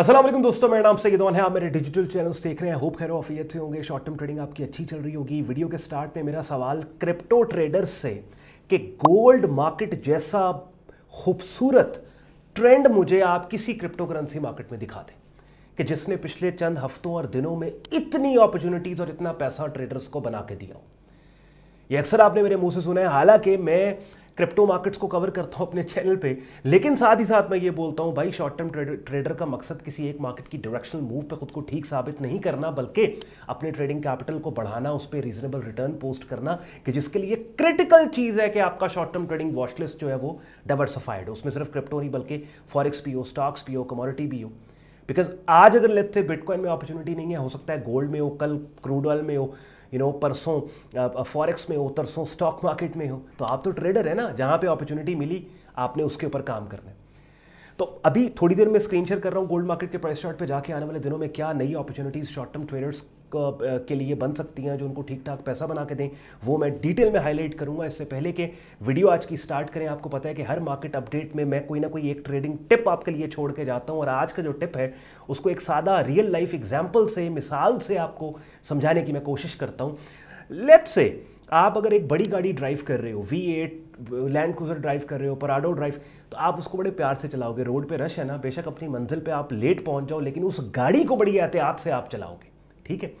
असलम दोस्तों मेरा नाम सईद है आप मेरे डिजिटल चैनल्स देख रहे हैं होप खैर ये अच्छे होंगे शॉर्ट टर्म ट्रेडिंग आपकी अच्छी चल रही होगी वीडियो के स्टार्ट में मेरा सवाल क्रिप्टो ट्रेडर्स से कि गोल्ड मार्केट जैसा खूबसूरत ट्रेंड मुझे आप किसी क्रिप्टो करेंसी मार्केट में दिखा दें कि जिसने पिछले चंद हफ्तों और दिनों में इतनी अपॉर्चुनिटीज़ और इतना पैसा ट्रेडर्स को बना के दिया हो ये अक्सर आपने मेरे मुंह से सुना है हालांकि मैं क्रिप्टो मार्केट्स को कवर करता हूं अपने चैनल पे लेकिन साथ ही साथ मैं ये बोलता हूं भाई शॉर्ट टर्म ट्रेडर ट्रेडर का मकसद किसी एक मार्केट की डायरेक्शनल मूव पे खुद को ठीक साबित नहीं करना बल्कि अपने ट्रेडिंग कैपिटल को बढ़ाना उस पर रीजनेबल रिटर्न पोस्ट करना कि जिसके लिए क्रिटिकल चीज़ है कि आपका शॉर्ट टर्म ट्रेडिंग वॉचलिस्ट जो है वो डाइवर्सिफाइड हो उसमें सिर्फ क्रिप्टो नहीं बल्कि फॉरिक्स भी हो स्टॉक्स भी हो कमोडिटी भी हो बिकॉज आज अगर लेते बिटकॉइन में अपॉर्चुनिटी नहीं है हो सकता है गोल्ड में हो कल क्रूड ऑयल में हो यू नो परसों फॉरेक्स में हो तरसों स्टॉक मार्केट में हो तो आप तो ट्रेडर है ना जहाँ पे अपॉर्चुनिटी मिली आपने उसके ऊपर काम करना है तो अभी थोड़ी देर में स्क्रीन शेयर कर रहा हूँ गोल्ड मार्केट के प्राइस चार्ट पे जाके आने वाले दिनों में क्या नई opportunities short term traders Uh, uh, के लिए बन सकती हैं जो उनको ठीक ठाक पैसा बना के दें वो मैं डिटेल में हाईलाइट करूंगा इससे पहले कि वीडियो आज की स्टार्ट करें आपको पता है कि हर मार्केट अपडेट में मैं कोई ना कोई एक ट्रेडिंग टिप आपके लिए छोड़ के जाता हूँ और आज का जो टिप है उसको एक सादा रियल लाइफ एग्जाम्पल से मिसाल से आपको समझाने की मैं कोशिश करता हूँ लेट से आप अगर एक बड़ी गाड़ी ड्राइव कर रहे हो V eight Land Cruiser drive कर रहे हो पराडो ड्राइव तो आप उसको बड़े प्यार से चलाओगे रोड पे रश है ना बेशक अपनी मंजिल पे आप लेट पहुंच जाओ लेकिन उस गाड़ी को बड़ी एहतियात से आप चलाओगे ठीक है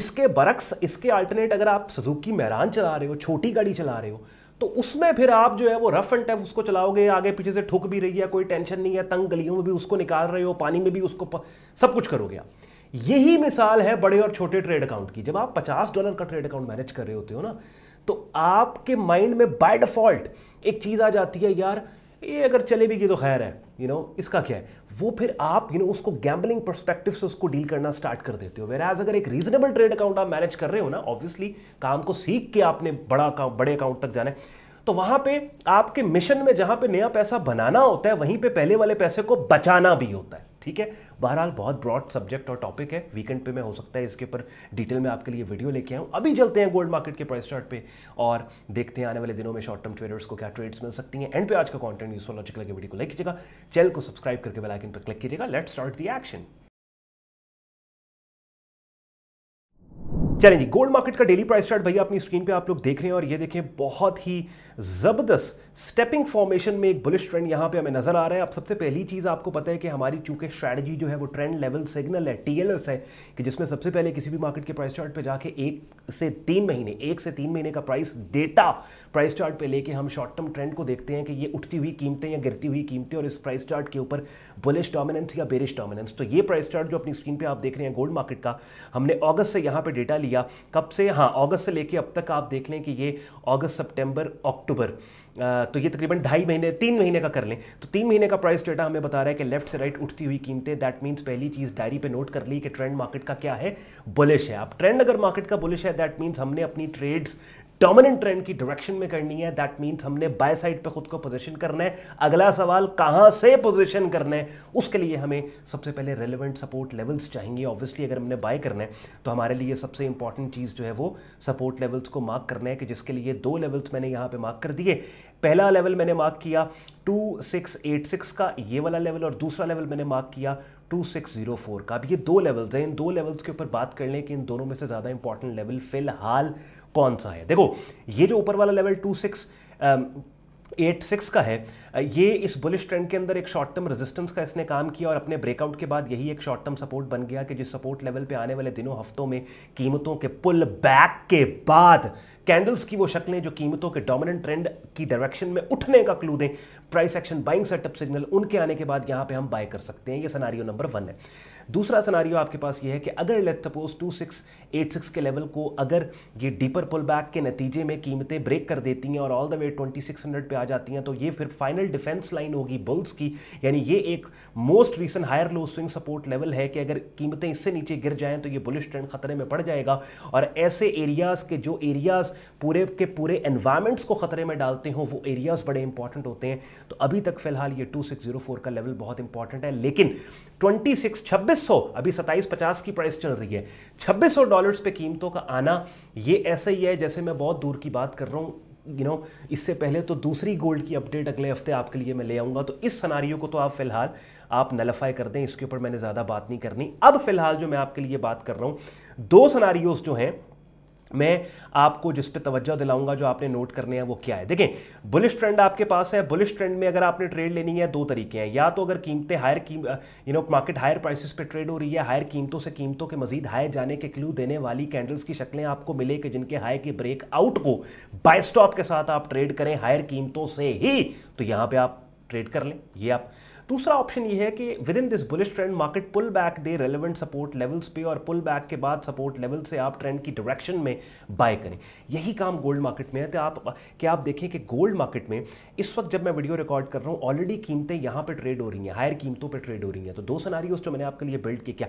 इसके बरक्स इसके अल्टरनेट अगर आप सुजुकी मैरान चला रहे हो छोटी गाड़ी चला रहे हो तो उसमें फिर आप जो है वो रफ एंड टफ उसको चलाओगे आगे पीछे से ठुक भी रही है कोई टेंशन नहीं है तंग गलियों में भी उसको निकाल रहे हो पानी में भी उसको प... सब कुछ करोगे आप यही मिसाल है बड़े और छोटे ट्रेड अकाउंट की जब आप 50 डॉलर का ट्रेड अकाउंट मैनेज कर रहे होते हो ना तो आपके माइंड में बाय डिफॉल्ट एक चीज़ आ जाती है यार ये अगर चले भी गई तो खैर है यू you नो know, इसका क्या है वो फिर आप यू you नो know, उसको गैम्बलिंग परस्पेक्टिव से उसको डील करना स्टार्ट कर देते हो वेर एज अगर एक रीजनेबल ट्रेड अकाउंट आप मैनेज कर रहे हो ना ऑब्वियसली काम को सीख के आपने बड़ा अकाउंट बड़े अकाउंट तक जाना है तो वहां पे आपके मिशन में जहां पे नया पैसा बनाना होता है वहीं पे पहले वाले पैसे को बचाना भी होता है ठीक है बहरहाल बहुत ब्रॉड सब्जेक्ट और टॉपिक है वीकेंड पे मैं हो सकता है इसके ऊपर डिटेल में आपके लिए वीडियो लेके आऊँ अभी चलते हैं गोल्ड मार्केट के प्राइस चार्ट पे और देखते हैं आने वाले दिनों में शॉर्ट टर्म ट्रेडर्स को क्या ट्रेड्स मिल सकती हैं एंड पे आज का कॉन्टेंट यूजफुल लॉजिक लगे वीडियो को लाइक कीजिएगा चैनल को सब्सक्राइब करके बेलाइकन पर क्लिक कीजिएगा लेट स्टार्ट दी एक्शन चलें जी गोल्ड मार्केट का डेली प्राइस चार्ट भैया अपनी स्क्रीन पे आप लोग देख रहे हैं और ये देखें बहुत ही ज़बरदस्त स्टेपिंग फॉर्मेशन में एक बुलिश ट्रेंड यहाँ पे हमें नजर आ रहा है अब सबसे पहली चीज़ आपको पता है कि हमारी चूंकि स्ट्रैटेजी जो है वो ट्रेंड लेवल सिग्नल है टीएलएस है कि जिसमें सबसे पहले किसी भी मार्केट के प्राइस चार्ट पे जाके एक से तीन महीने एक से तीन महीने का प्राइस डेटा प्राइस चार्ट पे लेके हम शॉर्ट टर्म ट्रेंड को देखते हैं कि ये उठती हुई कीमतें या गिरती हुई कीमतें और इस प्राइस चार्ट के ऊपर बुलिश डोमिनेंस या बेरिश डोमिनेंस तो ये प्राइस चार्ट जो अपनी स्क्रीन पर आप देख रहे हैं गोल्ड मार्केट का हमने अगस्त से यहाँ पर डेटा लिया कब से हाँ अगस्त से लेके अब तक आप देख लें कि ये अगस्त सेप्टेम्बर अक्टूबर तो ये तकरीबन ढाई महीने तीन महीने का कर लें तो तीन महीने का प्राइस डेटा हमें बता रहा है कि लेफ्ट से राइट उठती हुई कीमतें दैट मीन्स पहली चीज़ डायरी पे नोट कर ली कि ट्रेंड मार्केट का क्या है बुलिश है अब ट्रेंड अगर मार्केट का बुलिश है दैट मीन्स हमने अपनी ट्रेड्स डोमिनेंट ट्रेंड की डायरेक्शन में करनी है दैट मींस हमने बाय साइड पे खुद को पोजीशन करना है अगला सवाल कहां से पोजीशन करना है उसके लिए हमें सबसे पहले रेलिवेंट सपोर्ट लेवल्स चाहेंगे ऑब्वियसली अगर हमने बाय करना है तो हमारे लिए सबसे इंपॉर्टेंट चीज़ जो है वो सपोर्ट लेवल्स को मार्क करना है कि जिसके लिए दो लेवल्स मैंने यहाँ पर मार्क कर दिए पहला लेवल मैंने मार्क किया टू सिक्स एट सिक्स का ये वाला लेवल और दूसरा लेवल मैंने मार्क किया 2604 का अब ये दो लेवल्स हैं इन दो लेवल्स के ऊपर बात कर लें कि इन दोनों में से ज़्यादा इंपॉर्टेंट लेवल फिलहाल कौन सा है देखो ये जो ऊपर वाला लेवल 2686 एट सिक्स का है ये इस बुलिश ट्रेंड के अंदर एक शॉर्ट टर्म रेजिस्टेंस का इसने काम किया और अपने ब्रेकआउट के बाद यही एक शॉर्ट टर्म सपोर्ट बन गया कि जिस सपोर्ट लेवल पे आने वाले दिनों हफ्तों में कीमतों के पुल बैक के बाद कैंडल्स की वो शक्लें जो कीमतों के डोमिनेंट ट्रेंड की डायरेक्शन में उठने का क्लू दें price action buying setup signal उनके आने के बाद यहाँ पे हम बाय कर सकते हैं ये सनारियो नंबर वन है दूसरा सनारियो आपके पास ये है कि अगर लेट सपोज 2686 के लेवल को अगर ये डीपर पुल बैक के नतीजे में कीमतें ब्रेक कर देती हैं और ऑल द वे 2600 पे आ जाती हैं तो ये फिर फाइनल डिफेंस लाइन होगी बुल्स की यानी ये एक most recent higher low swing support level है कि अगर कीमतें इससे नीचे गिर जाएं तो ये बुलिश ट्रेंड खतरे में पड़ जाएगा और ऐसे एरियाज़ के जो एरियाज़ पूरे के पूरे एनवायरमेंट्स को ख़तरे में डालते हो वो एरियाज़ बड़े इंपॉर्टेंट होते हैं तो अभी तक फिलहाल ये 2604 का लेवल बहुत इंपॉर्टेंट है लेकिन 26 2600 अभी 2750 की प्राइस चल रही है 2600 डॉलर्स पे कीमतों का आना ये ऐसा ही है जैसे मैं बहुत दूर की बात कर रहा हूँ यू नो इससे पहले तो दूसरी गोल्ड की अपडेट अगले हफ्ते आपके लिए मैं ले आऊँगा तो इस सनारियो को तो आप फिलहाल आप नलफाई कर दें इसके ऊपर मैंने ज़्यादा बात नहीं करनी अब फिलहाल जो मैं आपके लिए बात कर रहा हूँ दो सनारियोज़ जो हैं मैं आपको जिस पे तवज्जो दिलाऊंगा जो आपने नोट करने हैं वो क्या है देखें बुलिश ट्रेंड आपके पास है बुलिश ट्रेंड में अगर आपने ट्रेड लेनी है दो तरीके हैं या तो अगर कीमतें हायर की you know market higher prices पे ट्रेड हो रही है हायर कीमतों से कीमतों के मजीद हाई जाने के क्लू देने वाली कैंडल्स की शक्लें आपको मिले कि जिनके हाई के ब्रेक आउट को बाय स्टॉप के साथ आप ट्रेड करें हायर कीमतों से ही तो यहाँ पर आप ट्रेड कर लें ये आप दूसरा ऑप्शन ये है कि within this bullish trend market pull back दे रेलिवेंट सपोर्ट लेवल्स पे और पुल बैक के बाद सपोर्ट लेवल से आप ट्रेंड की डायरेक्शन में बाय करें यही काम गोल्ड मार्केट में है तो आप क्या आप देखें कि गोल्ड मार्केट में इस वक्त जब मैं वीडियो रिकॉर्ड कर रहा हूँ ऑलरेडी कीमतें यहाँ पर ट्रेड हो रही हैं हायर कीमतों पर ट्रेड हो रही हैं तो दो सनारी जो मैंने आपके लिए बिल्ड किया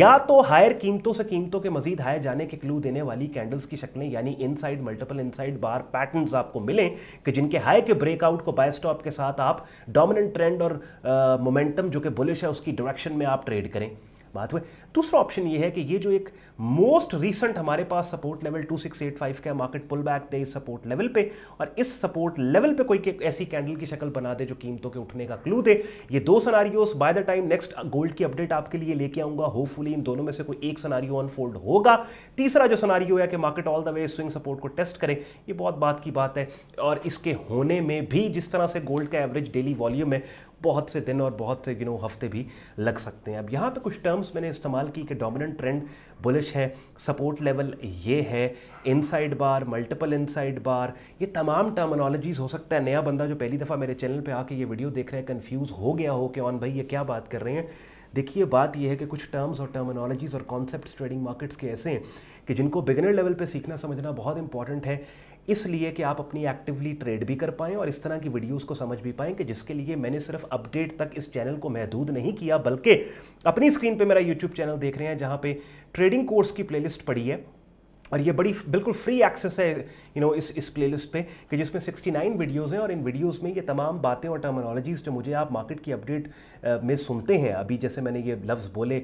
या तो हायर कीमतों से कीमतों के मजीद हायर जाने के क्लू देने वाली कैंडल्स की शक्लें यानी इन मल्टीपल इन बार पैटर्न आपको मिलें कि जिनके हाई के ब्रेकआउट को बाय स्टॉप के साथ आप डोमिनेंट ट्रेंड और आ, मोमेंटम जो कि बुलिश है उसकी डायरेक्शन में आप ट्रेड करें बात हुई दूसरा ऑप्शन ये है कि ये जो एक मोस्ट रिसेंट हमारे पास सपोर्ट लेवल 2685 का मार्केट पुल बैक दे इस सपोर्ट लेवल पे और इस सपोर्ट लेवल पे कोई ऐसी कैंडल की शक्ल बना दे जो कीमतों के उठने का क्लू दे ये दो scenarios by the time next gold की अपडेट आपके लिए लेके आऊंगा होपफुली इन दोनों में से कोई एक सनारियो अनफोल्ड होगा तीसरा जो सनारियो है कि market all the way swing support को टेस्ट करें ये बहुत बात की बात है और इसके होने में भी जिस तरह से गोल्ड का एवरेज डेली वॉल्यूम है बहुत से दिन और बहुत से यू नो हफ्ते भी लग सकते हैं अब यहाँ पे कुछ टर्म्स मैंने इस्तेमाल की कि डोमिनेंट ट्रेंड बुलिश है सपोर्ट लेवल ये है inside bar multiple inside bar ये तमाम टर्मिनोलॉजीज़ हो सकता है नया बंदा जो पहली दफ़ा मेरे चैनल पर आके ये वीडियो देख रहे हैं कन्फ्यूज़ हो गया हो कि ऑन भाई ये क्या बात कर रहे हैं देखिए बात यह है कि कुछ टर्म्स और टर्मिनोलॉजीज़ और कॉन्सेप्ट ट्रेडिंग मार्केट्स के ऐसे हैं कि जिनको बिगनर लेवल पर सीखना समझना बहुत इंपॉर्टेंट है इसलिए कि आप अपनी एक्टिवली ट्रेड भी कर पाएँ और इस तरह की वीडियोज़ को समझ भी पाएँ कि जिसके लिए मैंने सिर्फ अपडेट तक इस चैनल को महदूद नहीं किया बल्कि अपनी स्क्रीन पर मेरा यूट्यूब चैनल देख रहे हैं जहाँ पर ट्रेडिंग कोर्स की प्लेलिस्ट पड़ी है और ये बड़ी बिल्कुल फ्री एक्सेस है यू नो इस इस प्लेलिस्ट पे कि जिसमें 69 वीडियोस हैं और इन वीडियोस में ये तमाम बातें और टर्मिनोलॉजीज़ जो मुझे आप मार्केट की अपडेट uh, में सुनते हैं अभी जैसे मैंने ये लफ्ज़ बोले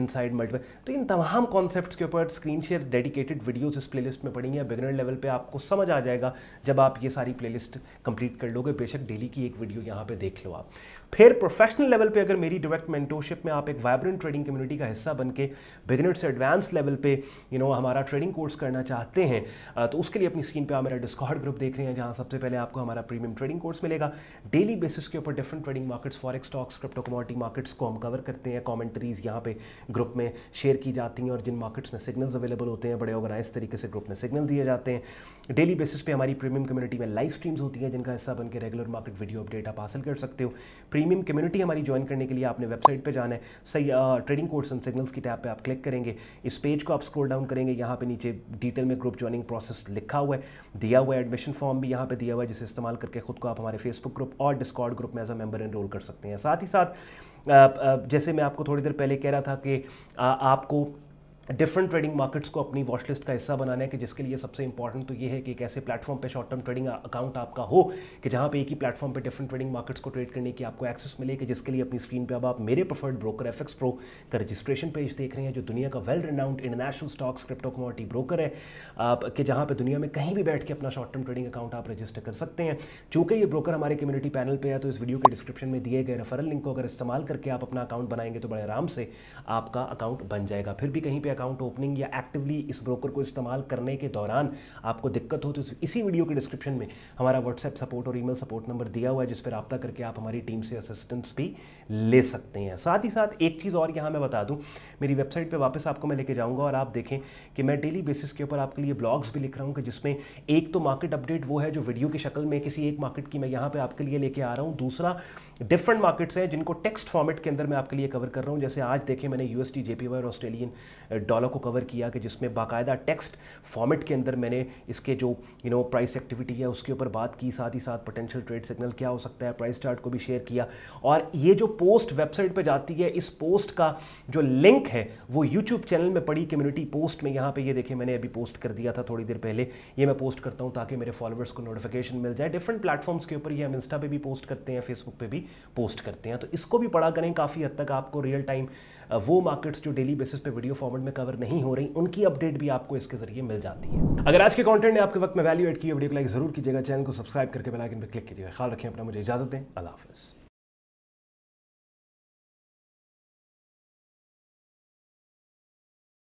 इन साइड मल्टीपल तो इन तमाम कॉन्सेप्ट्स के ऊपर स्क्रीन शेयर डेडिकेटेड वीडियोज़ इस प्ले में पड़ी हैं बिगनर लेवल पर आपको समझ आ जाएगा जब आप ये सारी प्ले कंप्लीट कर लोगे बेशक डेली की एक वीडियो यहाँ पर देख लो आप फिर प्रोफेशनल लेवल पर अगर मेरी डायरेक्ट मेंटोरशिप में आप एक वाइब्रेंट ट्रेडिंग कम्युनिटी का हिस्सा बन के बिगनर से एडवांस लेवल पर यू नो हमारा ट्रेडिंग ऑनलाइन कोर्स करना चाहते हैं तो उसके लिए अपनी स्क्रीन पर आप मेरा डिस्कॉर्ड ग्रुप देख रहे हैं जहाँ सबसे पहले आपको हमारा प्रीमियम ट्रेडिंग कोर्स मिलेगा डेली बेसिस के ऊपर different trading markets forex stocks crypto commodity markets को हम कवर करते हैं कॉमेंट्रीज यहाँ पे ग्रुप में शेयर की जाती हैं और जिन मार्केट्स में सिग्नल्स अवेलेबल होते हैं बड़े ऑर्गेनाइज तरीके से ग्रुप में सिग्नल दिए जाते हैं डेली बेसिस पे हमारी प्रीमियम कम्युनिटी में लाइव स्ट्रीम्स होती हैं जिनका हिस्सा बनकर रेगुलर मार्केट वीडियो अपडेट आप हासिल कर सकते हो प्रीमियम कम्युनिटी हमारी ज्वाइन करने के लिए आपने वेबसाइट पर जाना है सही ट्रेडिंग कोर्स एंड सिग्नल्स की टैप पर आप क्लिक करेंगे इस पेज को आप स्क्रोल डाउन करेंगे यहाँ पर नीचे नीचे डिटेल में ग्रुप ज्वाइनिंग प्रोसेस लिखा हुआ है दिया हुआ है एडमिशन फॉर्म भी यहाँ पे दिया हुआ है जिसे इस्तेमाल करके खुद को आप हमारे फेसबुक ग्रुप और डिस्कॉर्ड ग्रुप में एज अ मेंबर एनरोल कर सकते हैं साथ ही साथ जैसे मैं आपको थोड़ी देर पहले कह रहा था कि आपको डिफरेंट ट्रेडिंग मार्केट्स को अपनी वॉच लिस्ट का हिस्सा बनाना है कि जिसके लिए सबसे इंपॉर्टेंट तो ये है कि एक ऐसे प्लेटफॉर्म पे शॉर्ट टर्म ट्रेडिंग अकाउंट आपका हो कि जहाँ पे एक ही प्लेटफॉर्म पे डिफरेंट ट्रेडिंग मार्केट्स को ट्रेड करने की आपको एक्सेस मिले कि जिसके लिए अपनी स्क्रीन पर अब आप मेरे preferred broker F X Pro का रजिस्ट्रेशन पेज देख रहे हैं जो दुनिया का well renowned international stocks crypto commodity broker है आप कि जहाँ पर दुनिया में कहीं भी बैठ के अपना शॉर्ट टर्म ट्रेडिंग अकाउंट आप रजिस्टर कर सकते हैं चूंकि ये ब्रोकर हमारे कम्युनिटी पैनल पर है तो इस वीडियो के डिस्क्रिप्शन में दिए गए रेफरल लिंक को अगर इस्तेमाल करके आप अपना अकाउंट बनाएंगे तो बड़े आराम से आपका अकाउंट बन जाएगा फिर भी कहीं पर अकाउंट ओपनिंग या एक्टिवली इस ब्रोकर को इस्तेमाल करने के दौरान आपको दिक्कत हो तो इसी वीडियो के डिस्क्रिप्शन में हमारा व्हाट्सएप सपोर्ट और ईमेल सपोर्ट नंबर दिया हुआ है जिस पर रब्ता करके आप हमारी टीम से असिस्टेंस भी ले सकते हैं साथ ही साथ एक चीज़ और यहाँ मैं बता दूँ मेरी वेबसाइट पर वापस आपको मैं लेके जाऊँगा और आप देखें कि मैं डेली बेसिस के ऊपर आपके लिए ब्लॉग्स भी लिख रहा हूँ कि जिसमें एक तो मार्केट अपडेट वो है जो वीडियो की शक्ल में किसी एक मार्केट की मैं यहाँ पर आपके लिए लेके आ रहा हूँ दूसरा डिफरेंट मार्केट्स हैं जिनको टेक्स्ट फॉर्मेट के अंदर मैं आपके लिए कवर कर रहा हूँ जैसे आज देखें मैंने यूएसटी जेपीवाई और ऑस्ट्रेलियन डॉलर को कवर किया कि जिसमें बाकायदा टेक्स्ट फॉर्मेट के अंदर मैंने इसके जो यू नो प्राइस एक्टिविटी है उसके ऊपर बात की साथ ही साथ पोटेंशियल ट्रेड सिग्नल क्या हो सकता है प्राइस चार्ट को भी शेयर किया और ये जो पोस्ट वेबसाइट पर जाती है इस पोस्ट का जो लिंक है वो यूट्यूब चैनल में पड़ी कम्युनिटी पोस्ट में यहाँ पर ये देखें मैंने अभी पोस्ट कर दिया था थोड़ी देर पहले ये मैं पोस्ट करता हूँ ताकि मेरे फॉलोअर्स को नोटिफिकेशन मिल जाए डिफरेंट प्लेटफॉर्म्स के ऊपर ये हम इंस्टा पर भी पोस्ट करते हैं फेसबुक पर भी पोस्ट करते हैं तो इसको भी पढ़ा करें काफ़ी हद तक आपको रियल टाइम वो मार्केट्स जो डेली बेसिस पे वीडियो फॉर्मेट में में कवर नहीं हो रही उनकी अपडेट भी आपको इसके जरिए मिल जाती है अगर आज के कॉन्टेंट ने आपके वक्त में वैल्यू एड की वीडियो को लाइक जरूर कीजिएगा चैनल को सब्सक्राइब करके बेलाइकन पर क्लिक कीजिएगा ख्याल रखें अपना मुझे इजाजत दें अल्लाह हाफिज़